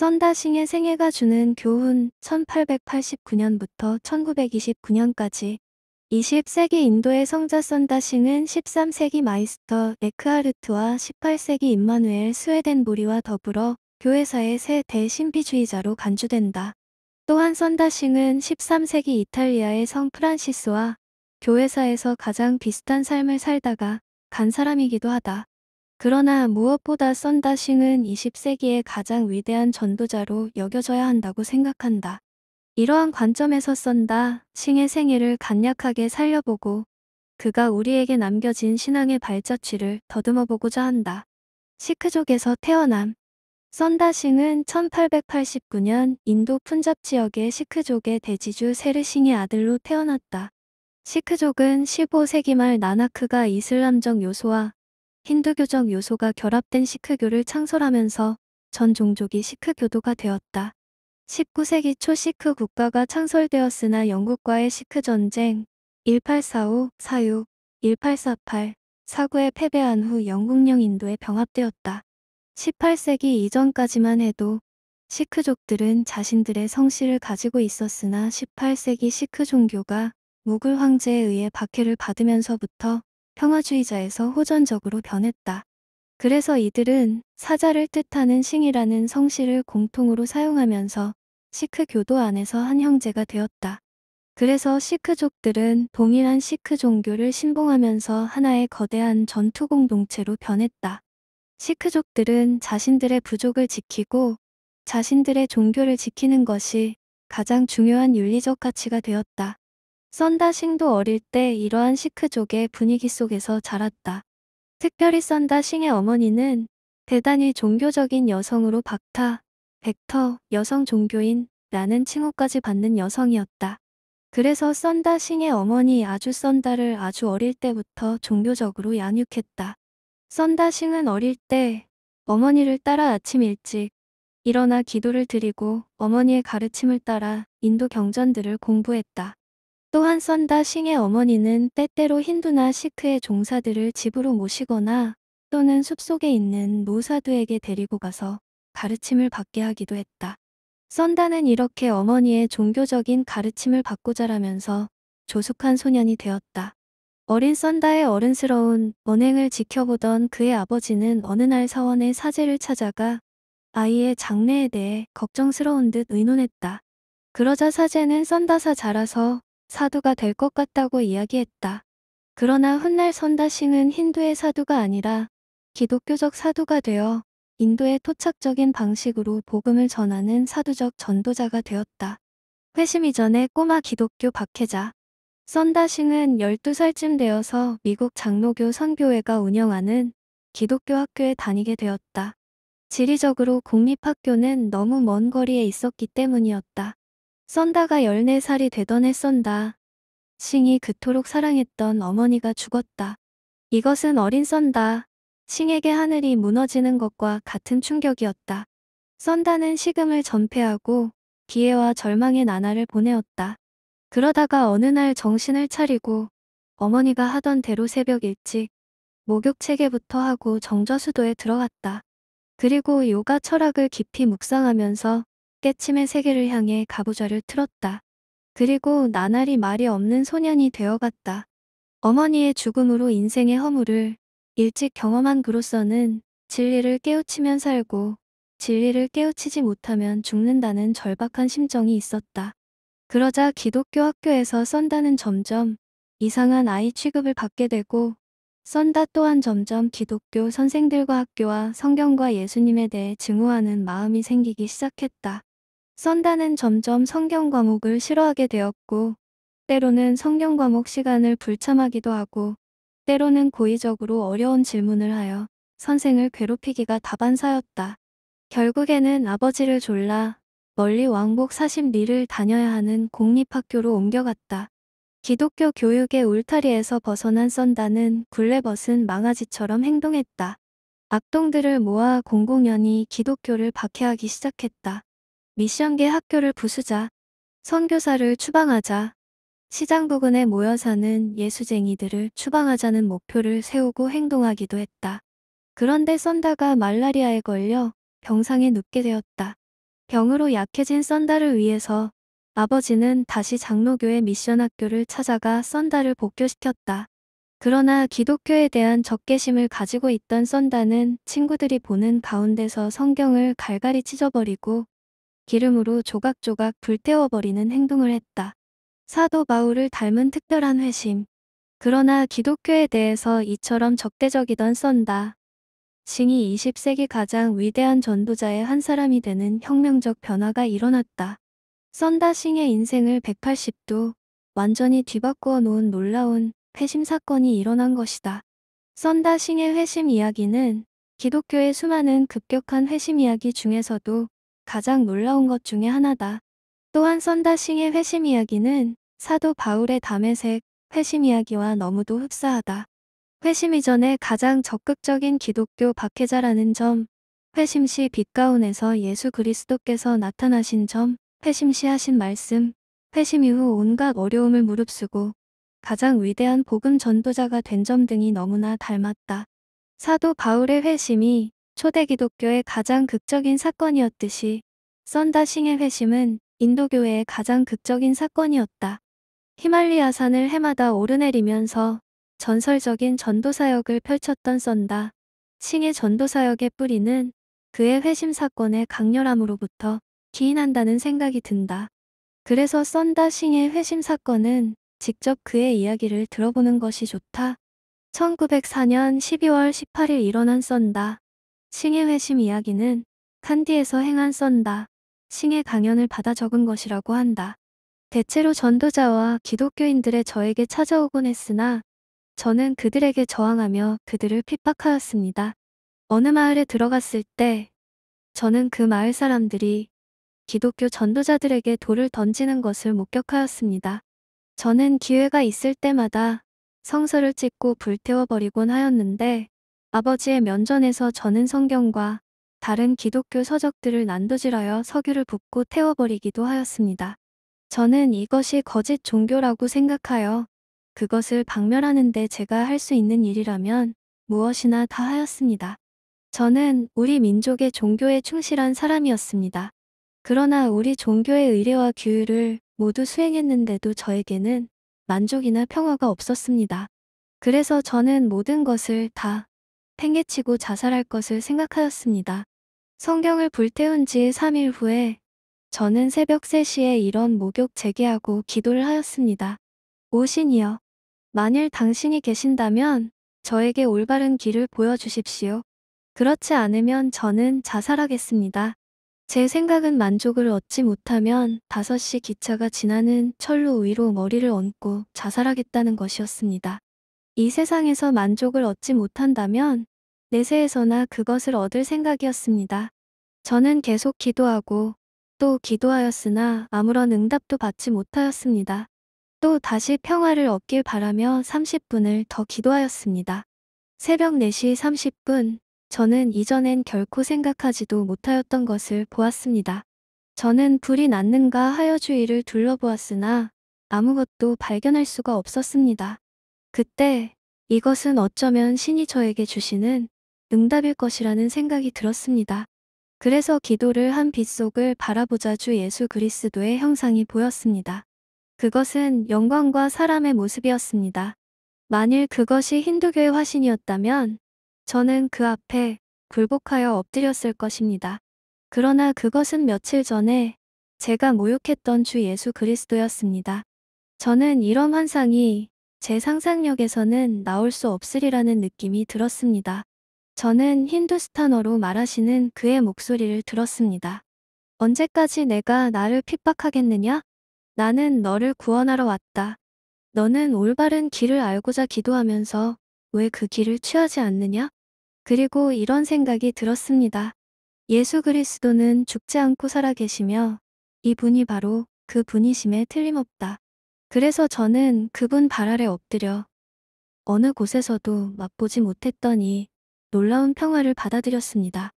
썬다싱의 생애가 주는 교훈 1889년부터 1929년까지 20세기 인도의 성자 썬다싱은 13세기 마이스터 에크하르트와 18세기 임마누엘 스웨덴 모리와 더불어 교회사의 새 대신비주의자로 간주된다. 또한 썬다싱은 13세기 이탈리아의 성 프란시스와 교회사에서 가장 비슷한 삶을 살다가 간 사람이기도 하다. 그러나 무엇보다 썬다싱은 20세기의 가장 위대한 전도자로 여겨져야 한다고 생각한다. 이러한 관점에서 썬다 싱의 생애를 간략하게 살려보고 그가 우리에게 남겨진 신앙의 발자취를 더듬어보고자 한다. 시크족에서 태어남 썬다 싱은 1889년 인도 푼잡 지역의 시크족의 대지주 세르싱의 아들로 태어났다. 시크족은 15세기 말 나나크가 이슬람적 요소와 힌두교적 요소가 결합된 시크교를 창설하면서 전 종족이 시크교도가 되었다. 19세기 초 시크 국가가 창설되었으나 영국과의 시크 전쟁 1845, 46, 1848, 사구에 패배한 후 영국령 인도에 병합되었다. 18세기 이전까지만 해도 시크족들은 자신들의 성씨를 가지고 있었으나 18세기 시크 종교가 무굴 황제에 의해 박해를 받으면서부터 평화주의자에서 호전적으로 변했다. 그래서 이들은 사자를 뜻하는 싱이라는 성씨를 공통으로 사용하면서 시크교도 안에서 한 형제가 되었다. 그래서 시크족들은 동일한 시크 종교를 신봉하면서 하나의 거대한 전투 공동체로 변했다. 시크족들은 자신들의 부족을 지키고 자신들의 종교를 지키는 것이 가장 중요한 윤리적 가치가 되었다. 썬다싱도 어릴 때 이러한 시크족의 분위기 속에서 자랐다. 특별히 썬다싱의 어머니는 대단히 종교적인 여성으로 박타, 벡터, 여성 종교인 라는 칭호까지 받는 여성이었다. 그래서 썬다싱의 어머니 아주 썬다를 아주 어릴 때부터 종교적으로 양육했다. 썬다싱은 어릴 때 어머니를 따라 아침 일찍 일어나 기도를 드리고 어머니의 가르침을 따라 인도 경전들을 공부했다. 또한 썬다 싱의 어머니는 때때로 힌두나 시크의 종사들을 집으로 모시거나 또는 숲속에 있는 무사두에게 데리고 가서 가르침을 받게 하기도 했다. 썬다는 이렇게 어머니의 종교적인 가르침을 받고 자라면서 조숙한 소년이 되었다. 어린 썬다의 어른스러운 언행을 지켜보던 그의 아버지는 어느 날 사원의 사제를 찾아가 아이의 장래에 대해 걱정스러운 듯 의논했다. 그러자 사제는 썬다사 자라서 사두가 될 것 같다고 이야기했다. 그러나 훗날 선다싱은 힌두의 사두가 아니라 기독교적 사두가 되어 인도의 토착적인 방식으로 복음을 전하는 사두적 전도자가 되었다. 회심 이전의 꼬마 기독교 박해자 선다싱은 12살쯤 되어서 미국 장로교 선교회가 운영하는 기독교 학교에 다니게 되었다. 지리적으로 공립학교는 너무 먼 거리에 있었기 때문이었다. 썬다가 14살이 되던 해 썬다. 싱이 그토록 사랑했던 어머니가 죽었다. 이것은 어린 썬다. 싱에게 하늘이 무너지는 것과 같은 충격이었다. 썬다는 식음을 전폐하고 기회와 절망의 나날을 보내었다. 그러다가 어느 날 정신을 차리고 어머니가 하던 대로 새벽 일찍 목욕 체계부터 하고 정저수도에 들어갔다. 그리고 요가 철학을 깊이 묵상하면서 깨침의 세계를 향해 가부좌를 틀었다. 그리고 나날이 말이 없는 소년이 되어갔다. 어머니의 죽음으로 인생의 허물을 일찍 경험한 그로서는 진리를 깨우치면 살고 진리를 깨우치지 못하면 죽는다는 절박한 심정이 있었다. 그러자 기독교 학교에서 썬다는 점점 이상한 아이 취급을 받게 되고 썬다 또한 점점 기독교 선생들과 학교와 성경과 예수님에 대해 증오하는 마음이 생기기 시작했다. 썬다는 점점 성경 과목을 싫어하게 되었고 때로는 성경 과목 시간을 불참하기도 하고 때로는 고의적으로 어려운 질문을 하여 선생을 괴롭히기가 다반사였다. 결국에는 아버지를 졸라 멀리 왕복 40리를 다녀야 하는 공립학교로 옮겨갔다. 기독교 교육의 울타리에서 벗어난 썬다는 굴레벗은 망아지처럼 행동했다. 악동들을 모아 공공연히 기독교를 박해하기 시작했다. 미션계 학교를 부수자, 선교사를 추방하자, 시장 부근에 모여 사는 예수쟁이들을 추방하자는 목표를 세우고 행동하기도 했다. 그런데 썬다가 말라리아에 걸려 병상에 눕게 되었다. 병으로 약해진 썬다를 위해서 아버지는 다시 장로교의 미션 학교를 찾아가 썬다를 복교시켰다. 그러나 기독교에 대한 적개심을 가지고 있던 썬다는 친구들이 보는 가운데서 성경을 갈갈이 찢어버리고 기름으로 조각조각 불태워버리는 행동을 했다. 사도 바울을 닮은 특별한 회심. 그러나 기독교에 대해서 이처럼 적대적이던 썬다. 징이 20세기 가장 위대한 전도자의 한 사람이 되는 혁명적 변화가 일어났다. 썬다 싱의 인생을 180도 완전히 뒤바꾸어 놓은 놀라운 회심 사건이 일어난 것이다. 썬다 싱의 회심 이야기는 기독교의 수많은 급격한 회심 이야기 중에서도 가장 놀라운 것 중에 하나다. 또한 선다싱의 회심 이야기는 사도 바울의 담에색 회심 이야기와 너무도 흡사하다. 회심 이전에 가장 적극적인 기독교 박해자라는 점, 회심 시 빛가운에서 예수 그리스도께서 나타나신 점, 회심 시 하신 말씀, 회심 이후 온갖 어려움을 무릅쓰고 가장 위대한 복음 전도자가 된 점 등이 너무나 닮았다. 사도 바울의 회심이 초대 기독교의 가장 극적인 사건이었듯이 썬다싱의 회심은 인도교회의 가장 극적인 사건이었다. 히말리아 산을 해마다 오르내리면서 전설적인 전도사역을 펼쳤던 썬다. 싱의 전도사역의 뿌리는 그의 회심 사건의 강렬함으로부터 기인한다는 생각이 든다. 그래서 썬다 싱의 회심 사건은 직접 그의 이야기를 들어보는 것이 좋다. 1904년 12월 18일 일어난 썬다. 싱의 회심 이야기는 칸디에서 행한 썬다. 싱의 강연을 받아 적은 것이라고 한다. 대체로 전도자와 기독교인들의 저에게 찾아오곤 했으나 저는 그들에게 저항하며 그들을 핍박하였습니다. 어느 마을에 들어갔을 때 저는 그 마을 사람들이 기독교 전도자들에게 돌을 던지는 것을 목격하였습니다. 저는 기회가 있을 때마다 성서를 찢고 불태워버리곤 하였는데 아버지의 면전에서 저는 성경과 다른 기독교 서적들을 난도질하여 석유를 붓고 태워버리기도 하였습니다. 저는 이것이 거짓 종교라고 생각하여 그것을 박멸하는데 제가 할 수 있는 일이라면 무엇이나 다 하였습니다. 저는 우리 민족의 종교에 충실한 사람이었습니다. 그러나 우리 종교의 의례와 규율을 모두 수행했는데도 저에게는 만족이나 평화가 없었습니다. 그래서 저는 모든 것을 다 팽개치고 자살할 것을 생각하였습니다. 성경을 불태운 지 3일 후에 저는 새벽 3시에 이런 목욕 재개하고 기도를 하였습니다. 오신이여, 만일 당신이 계신다면 저에게 올바른 길을 보여주십시오. 그렇지 않으면 저는 자살하겠습니다. 제 생각은 만족을 얻지 못하면 5시 기차가 지나는 철로 위로 머리를 얹고 자살하겠다는 것이었습니다. 이 세상에서 만족을 얻지 못한다면 내세에서나 그것을 얻을 생각이었습니다. 저는 계속 기도하고 또 기도하였으나 아무런 응답도 받지 못하였습니다. 또 다시 평화를 얻길 바라며 30분을 더 기도하였습니다. 새벽 4시 30분, 저는 이전엔 결코 생각하지도 못하였던 것을 보았습니다. 저는 불이 났는가 하여 주위를 둘러보았으나 아무것도 발견할 수가 없었습니다. 그때 이것은 어쩌면 신이 저에게 주시는 응답일 것이라는 생각이 들었습니다. 그래서 기도를 한 빛속을 바라보자 주 예수 그리스도의 형상이 보였습니다. 그것은 영광과 사람의 모습이었습니다. 만일 그것이 힌두교의 화신이었다면 저는 그 앞에 굴복하여 엎드렸을 것입니다. 그러나 그것은 며칠 전에 제가 모욕했던 주 예수 그리스도였습니다. 저는 이런 환상이 제 상상력에서는 나올 수 없으리라는 느낌이 들었습니다. 저는 힌두스탄어로 말하시는 그의 목소리를 들었습니다. 언제까지 내가 나를 핍박하겠느냐? 나는 너를 구원하러 왔다. 너는 올바른 길을 알고자 기도하면서 왜 그 길을 취하지 않느냐? 그리고 이런 생각이 들었습니다. 예수 그리스도는 죽지 않고 살아계시며 이분이 바로 그 분이심에 틀림없다. 그래서 저는 그분 발 아래 엎드려 어느 곳에서도 맛보지 못했던 이 놀라운 평화를 받아들였습니다.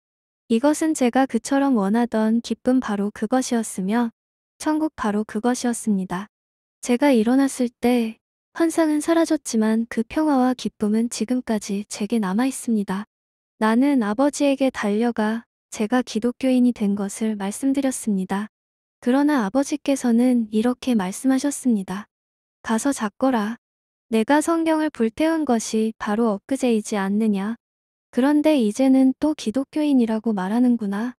이것은 제가 그처럼 원하던 기쁨 바로 그것이었으며 천국 바로 그것이었습니다. 제가 일어났을 때 환상은 사라졌지만 그 평화와 기쁨은 지금까지 제게 남아 있습니다. 나는 아버지에게 달려가 제가 기독교인이 된 것을 말씀드렸습니다. 그러나 아버지께서는 이렇게 말씀하셨습니다. 가서 잡거라. 내가 성경을 불태운 것이 바로 엊그제이지 않느냐. 그런데 이제는 또 기독교인이라고 말하는구나.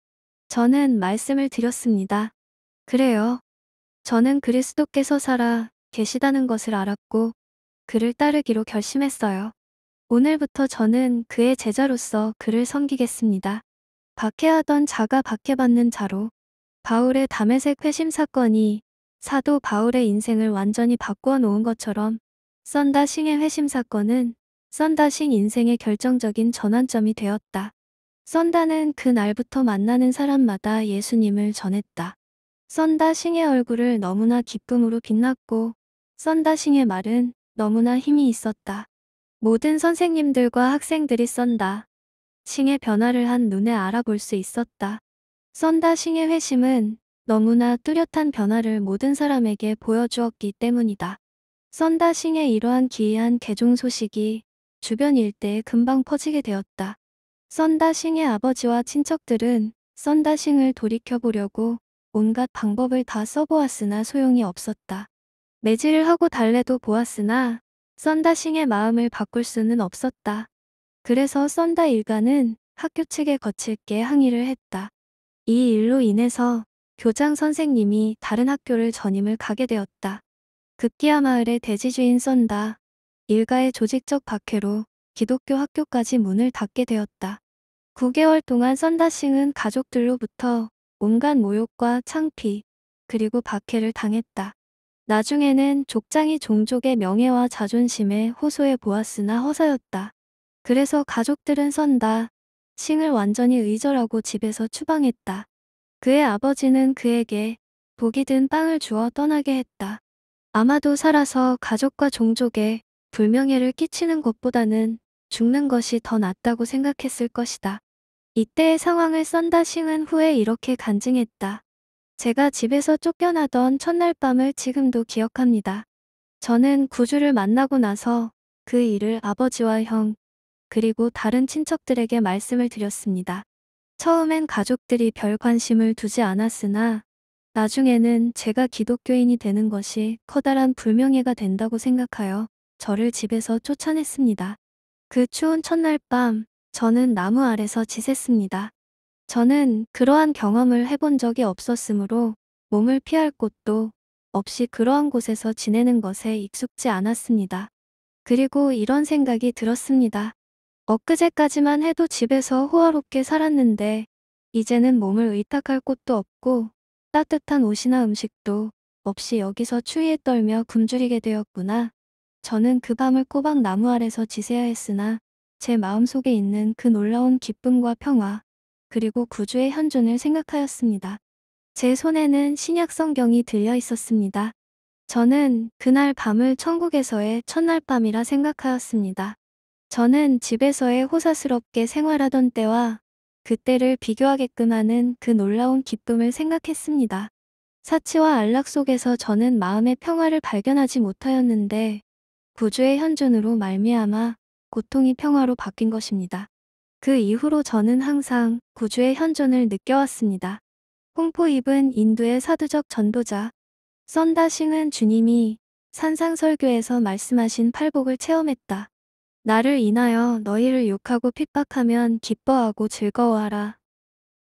저는 말씀을 드렸습니다. 그래요. 저는 그리스도께서 살아 계시다는 것을 알았고 그를 따르기로 결심했어요. 오늘부터 저는 그의 제자로서 그를 섬기겠습니다. 박해하던 자가 박해받는 자로 바울의 담에색 회심 사건이 사도 바울의 인생을 완전히 바꾸어 놓은 것처럼 썬다싱의 회심 사건은 썬다싱 인생의 결정적인 전환점이 되었다. 썬다는 그날부터 만나는 사람마다 예수님을 전했다. 썬다싱의 얼굴을 너무나 기쁨으로 빛났고 썬다싱의 말은 너무나 힘이 있었다. 모든 선생님들과 학생들이 썬다. 싱의 변화를 한 눈에 알아볼 수 있었다. 썬다싱의 회심은 너무나 뚜렷한 변화를 모든 사람에게 보여주었기 때문이다. 썬다싱의 이러한 기이한 개종 소식이 주변 일대에 금방 퍼지게 되었다. 썬다싱의 아버지와 친척들은 썬다싱을 돌이켜보려고 온갖 방법을 다 써보았으나 소용이 없었다. 매질을 하고 달래도 보았으나 썬다싱의 마음을 바꿀 수는 없었다. 그래서 썬다 일가는 학교 측에 거칠게 항의를 했다. 이 일로 인해서 교장 선생님이 다른 학교를 전임을 가게 되었다. 급기야 마을의 대지주인 썬다. 일가의 조직적 박해로 기독교 학교까지 문을 닫게 되었다. 9개월 동안 썬다싱은 가족들로부터 온갖 모욕과 창피 그리고 박해를 당했다. 나중에는 족장이 종족의 명예와 자존심에 호소해 보았으나 허사였다. 그래서 가족들은 선다 칭을 완전히 의절하고 집에서 추방했다. 그의 아버지는 그에게 복이 든 빵을 주어 떠나게 했다. 아마도 살아서 가족과 종족에 불명예를 끼치는 것보다는 죽는 것이 더 낫다고 생각했을 것이다. 이때의 상황을 썬다 싱은 후에 이렇게 간증했다. 제가 집에서 쫓겨나던 첫날 밤을 지금도 기억합니다. 저는 구주를 만나고 나서 그 일을 아버지와 형, 그리고 다른 친척들에게 말씀을 드렸습니다. 처음엔 가족들이 별 관심을 두지 않았으나 나중에는 제가 기독교인이 되는 것이 커다란 불명예가 된다고 생각하여 저를 집에서 쫓아냈습니다. 그 추운 첫날 밤 저는 나무 아래서 지샜습니다. 저는 그러한 경험을 해본 적이 없었으므로 몸을 피할 곳도 없이 그러한 곳에서 지내는 것에 익숙지 않았습니다. 그리고 이런 생각이 들었습니다. 엊그제까지만 해도 집에서 호화롭게 살았는데 이제는 몸을 의탁할 곳도 없고 따뜻한 옷이나 음식도 없이 여기서 추위에 떨며 굶주리게 되었구나. 저는 그 밤을 꼬박 나무 아래서 지새야 했으나 제 마음속에 있는 그 놀라운 기쁨과 평화 그리고 구주의 현존을 생각하였습니다. 제 손에는 신약 성경이 들려 있었습니다. 저는 그날 밤을 천국에서의 첫날 밤이라 생각하였습니다. 저는 집에서의 호사스럽게 생활하던 때와 그때를 비교하게끔 하는 그 놀라운 기쁨을 생각했습니다. 사치와 안락 속에서 저는 마음의 평화를 발견하지 못하였는데 구주의 현존으로 말미암아 고통이 평화로 바뀐 것입니다. 그 이후로 저는 항상 구주의 현존을 느껴왔습니다. 홍포입은 인도의 사두적 전도자, 썬다싱은 주님이 산상설교에서 말씀하신 팔복을 체험했다. 나를 인하여 너희를 욕하고 핍박하면 기뻐하고 즐거워하라.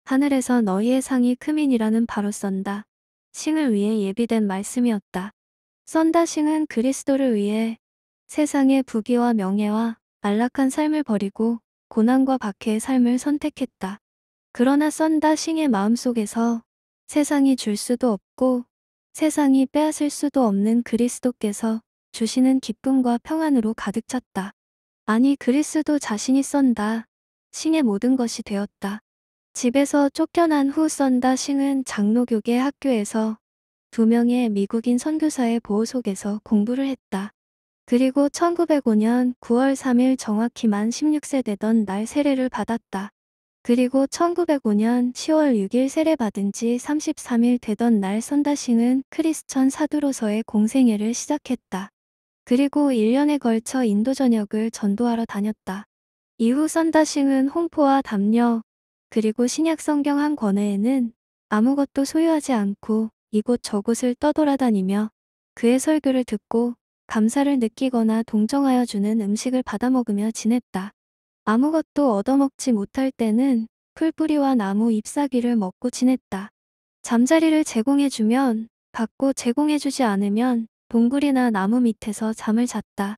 하늘에서 너희의 상이 크민이라는 바로 썬다. 싱을 위해 예비된 말씀이었다. 썬다 싱은 그리스도를 위해 세상의 부귀와 명예와 안락한 삶을 버리고 고난과 박해의 삶을 선택했다. 그러나 썬다 싱의 마음속에서 세상이 줄 수도 없고 세상이 빼앗을 수도 없는 그리스도께서 주시는 기쁨과 평안으로 가득 찼다. 아니 그리스도 자신이 썬다. 싱의 모든 것이 되었다. 집에서 쫓겨난 후 썬다 싱은 장로교계 학교에서 두 명의 미국인 선교사의 보호 속에서 공부를 했다. 그리고 1905년 9월 3일 정확히 만 16세 되던 날 세례를 받았다. 그리고 1905년 10월 6일 세례받은 지 33일 되던 날 선다싱은 크리스천 사두로서의 공생애를 시작했다. 그리고 1년에 걸쳐 인도 전역을 전도하러 다녔다. 이후 선다싱은 홍포와 담력, 그리고 신약성경 한 권에는 아무것도 소유하지 않고 이곳 저곳을 떠돌아다니며 그의 설교를 듣고 감사를 느끼거나 동정하여 주는 음식을 받아 먹으며 지냈다. 아무것도 얻어먹지 못할 때는 풀뿌리와 나무 잎사귀를 먹고 지냈다. 잠자리를 제공해주면 받고 제공해주지 않으면 동굴이나 나무 밑에서 잠을 잤다.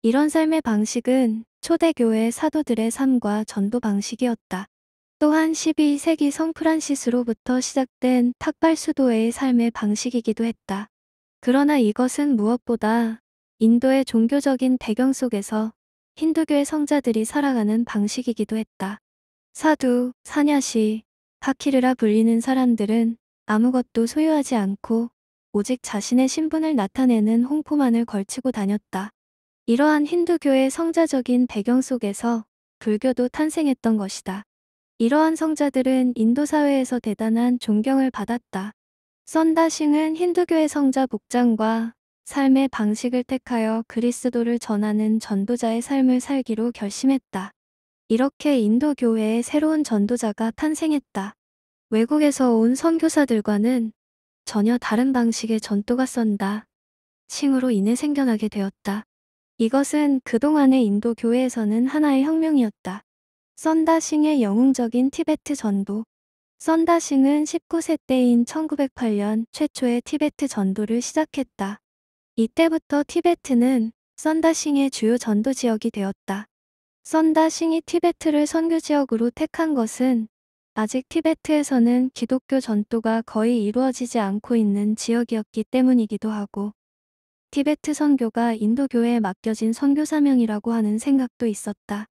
이런 삶의 방식은 초대교회 사도들의 삶과 전도 방식이었다. 또한 12세기 성프란시스로부터 시작된 탁발 수도의 삶의 방식이기도 했다. 그러나 이것은 무엇보다 인도의 종교적인 배경 속에서 힌두교의 성자들이 살아가는 방식이기도 했다. 사두, 사냐시, 파키르라 불리는 사람들은 아무것도 소유하지 않고 오직 자신의 신분을 나타내는 홍포만을 걸치고 다녔다. 이러한 힌두교의 성자적인 배경 속에서 불교도 탄생했던 것이다. 이러한 성자들은 인도 사회에서 대단한 존경을 받았다. 선다싱은 힌두교의 성자 복장과 삶의 방식을 택하여 그리스도를 전하는 전도자의 삶을 살기로 결심했다. 이렇게 인도교회의 새로운 전도자가 탄생했다. 외국에서 온 선교사들과는 전혀 다른 방식의 전도가 썬다. 칭으로 인해 생겨나게 되었다. 이것은 그동안의 인도 교회에서는 하나의 혁명이었다. 썬다싱의 영웅적인 티베트 전도. 썬다싱은 19세 때인 1908년 최초의 티베트 전도를 시작했다. 이때부터 티베트는 썬다싱의 주요 전도 지역이 되었다. 썬다싱이 티베트를 선교 지역으로 택한 것은 아직 티베트에서는 기독교 전도가 거의 이루어지지 않고 있는 지역이었기 때문이기도 하고 티베트 선교가 인도교에 맡겨진 선교 사명이라고 하는 생각도 있었다.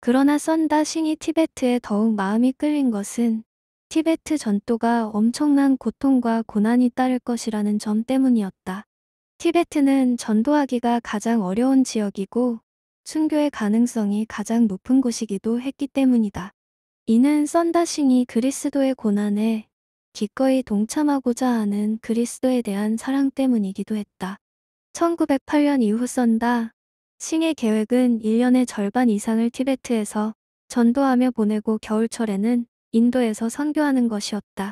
그러나 썬다 싱이 티베트에 더욱 마음이 끌린 것은 티베트 전도가 엄청난 고통과 고난이 따를 것이라는 점 때문이었다. 티베트는 전도하기가 가장 어려운 지역이고 순교의 가능성이 가장 높은 곳이기도 했기 때문이다. 이는 썬다싱이 그리스도의 고난에 기꺼이 동참하고자 하는 그리스도에 대한 사랑 때문이기도 했다. 1908년 이후 썬다 싱의 계획은 1년의 절반 이상을 티베트에서 전도하며 보내고 겨울철에는 인도에서 선교하는 것이었다.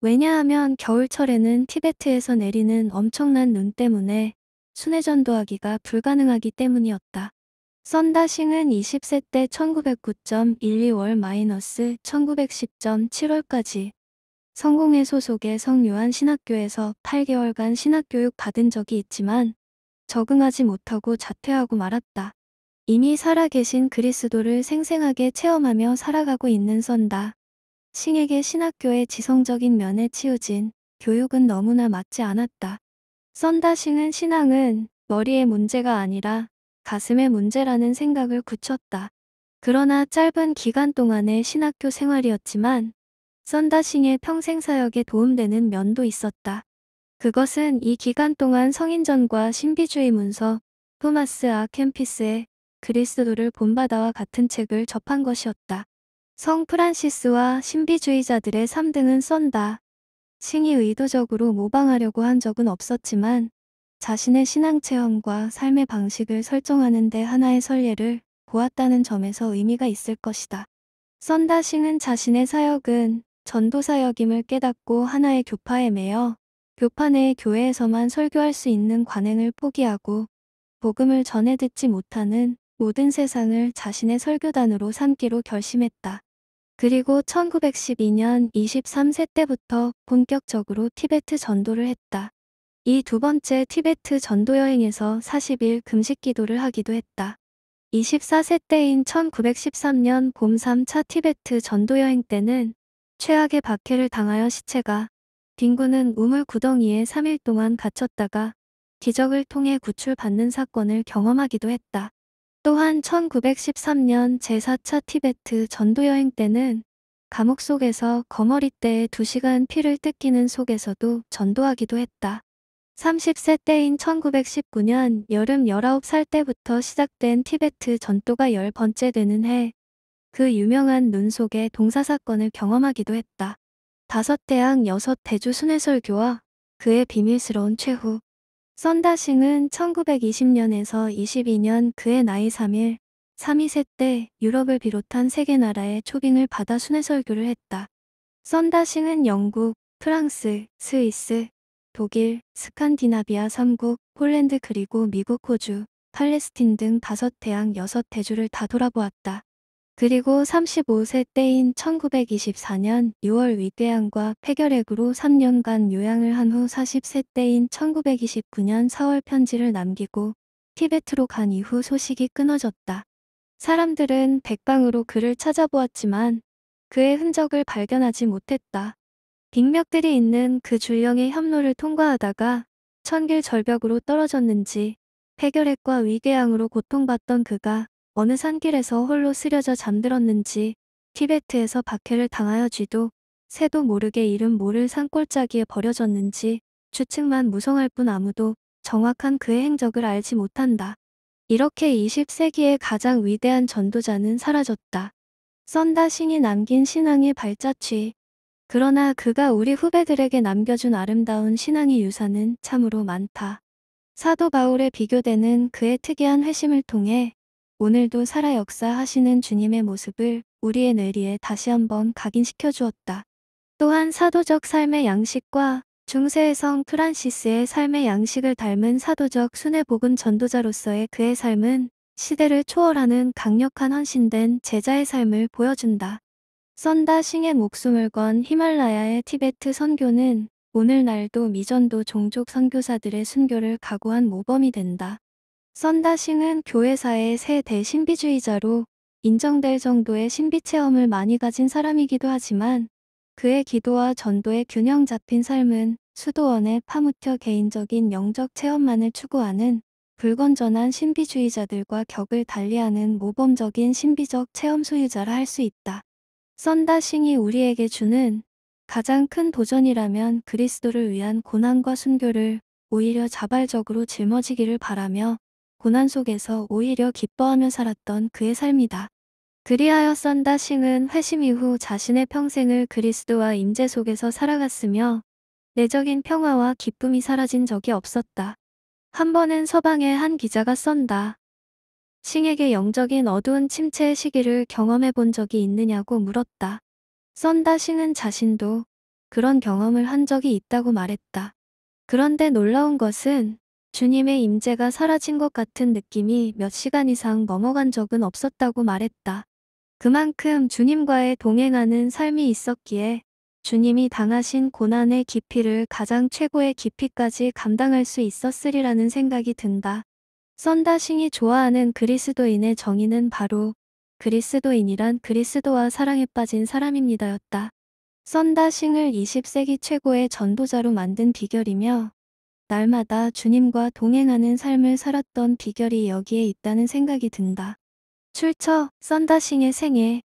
왜냐하면 겨울철에는 티베트에서 내리는 엄청난 눈 때문에 순회전도하기가 불가능하기 때문이었다. 썬다싱은 20세 때 1909.12월 마이너스 1910.7월까지 성공회 소속의 성유한 신학교에서 8개월간 신학교육 받은 적이 있지만 적응하지 못하고 자퇴하고 말았다. 이미 살아계신 그리스도를 생생하게 체험하며 살아가고 있는 썬다 싱에게 신학교의 지성적인 면에 치우진 교육은 너무나 맞지 않았다. 썬다싱은 신앙은 머리의 문제가 아니라 가슴의 문제라는 생각을 굳혔다. 그러나 짧은 기간 동안의 신학교 생활이었지만 썬다싱의 평생 사역에 도움되는 면도 있었다. 그것은 이 기간 동안 성인전과 신비주의 문서, 토마스 아캠피스의 그리스도를 본받아와 같은 책을 접한 것이었다. 성 프란시스와 신비주의자들의 3등은 썬다. 싱이 의도적으로 모방하려고 한 적은 없었지만 자신의 신앙 체험과 삶의 방식을 설정하는 데 하나의 선례를 보았다는 점에서 의미가 있을 것이다. 썬다싱은 자신의 사역은 전도사역임을 깨닫고 하나의 교파에 매여 교파 내 교회에서만 설교할 수 있는 관행을 포기하고 복음을 전해 듣지 못하는 모든 세상을 자신의 설교단으로 삼기로 결심했다. 그리고 1912년 23세 때부터 본격적으로 티베트 전도를 했다. 이두 번째 티베트 전도 여행에서 40일 금식 기도를 하기도 했다. 24세 때인 1913년 봄 3차 티베트 전도 여행 때는 최악의 박해를 당하여 시체가 딩구는 우물 구덩이에 3일 동안 갇혔다가 기적을 통해 구출받는 사건을 경험하기도 했다. 또한 1913년 제4차 티베트 전도여행 때는 감옥 속에서 거머리 때에 2시간 피를 뜯기는 속에서도 전도하기도 했다. 30세 때인 1919년 여름 19살 때부터 시작된 티베트 전도가 열 번째 되는 해, 그 유명한 눈 속의 동사 사건을 경험하기도 했다. 다섯 대항 여섯 대주 순회설교와 그의 비밀스러운 최후. 썬다싱은 1920년에서 22년 그의 나이 3일, 3.2세 때 유럽을 비롯한 세계 나라의 초빙을 받아 순회설교를 했다. 썬다싱은 영국, 프랑스, 스위스, 독일, 스칸디나비아 3국, 폴랜드 그리고 미국 호주, 팔레스틴 등 다섯 대항 여섯 대주를 다 돌아보았다. 그리고 35세 때인 1924년 6월 위궤양과 폐결핵으로 3년간 요양을 한 후 40세 때인 1929년 4월 편지를 남기고 티베트로 간 이후 소식이 끊어졌다. 사람들은 백방으로 그를 찾아보았지만 그의 흔적을 발견하지 못했다. 빅맥들이 있는 그 줄령의 협로를 통과하다가 천길 절벽으로 떨어졌는지 폐결핵과 위궤양으로 고통받던 그가 어느 산길에서 홀로 쓰려져 잠들었는지 티베트에서 박해를 당하여 지도 새도 모르게 이름 모를 산골짜기에 버려졌는지 추측만 무성할 뿐 아무도 정확한 그의 행적을 알지 못한다. 이렇게 20세기의 가장 위대한 전도자는 사라졌다. 썬다 신이 남긴 신앙의 발자취 그러나 그가 우리 후배들에게 남겨준 아름다운 신앙의 유산은 참으로 많다. 사도 바울에 비교되는 그의 특이한 회심을 통해 오늘도 살아 역사하시는 주님의 모습을 우리의 뇌리에 다시 한번 각인시켜 주었다. 또한 사도적 삶의 양식과 중세의 성 프란시스의 삶의 양식을 닮은 사도적 순회복음 전도자로서의 그의 삶은 시대를 초월하는 강력한 헌신된 제자의 삶을 보여준다. 썬다 싱의 목숨을 건 히말라야의 티베트 선교는 오늘날도 미전도 종족 선교사들의 순교를 각오한 모범이 된다. 선다 싱은 교회사의 새 대신비주의자로 인정될 정도의 신비 체험을 많이 가진 사람이기도 하지만 그의 기도와 전도의 균형 잡힌 삶은 수도원에 파묻혀 개인적인 영적 체험만을 추구하는 불건전한 신비주의자들과 격을 달리하는 모범적인 신비적 체험 소유자라 할 수 있다. 썬다싱이 우리에게 주는 가장 큰 도전이라면 그리스도를 위한 고난과 순교를 오히려 자발적으로 짊어지기를 바라며 고난 속에서 오히려 기뻐하며 살았던 그의 삶이다. 그리하여 썬다싱은 회심 이후 자신의 평생을 그리스도와 임재 속에서 살아갔으며 내적인 평화와 기쁨이 사라진 적이 없었다. 한 번은 서방의 한 기자가 썬다. 싱에게 영적인 어두운 침체의 시기를 경험해 본 적이 있느냐고 물었다. 썬다 싱은 자신도 그런 경험을 한 적이 있다고 말했다. 그런데 놀라운 것은 주님의 임재가 사라진 것 같은 느낌이 몇 시간 이상 넘어간 적은 없었다고 말했다. 그만큼 주님과의 동행하는 삶이 있었기에 주님이 당하신 고난의 깊이를 가장 최고의 깊이까지 감당할 수 있었으리라는 생각이 든다. 썬다싱이 좋아하는 그리스도인의 정의는 바로 그리스도인이란 그리스도와 사랑에 빠진 사람입니다였다. 썬다싱을 20세기 최고의 전도자로 만든 비결이며 날마다 주님과 동행하는 삶을 살았던 비결이 여기에 있다는 생각이 든다. 출처 썬다싱의 생애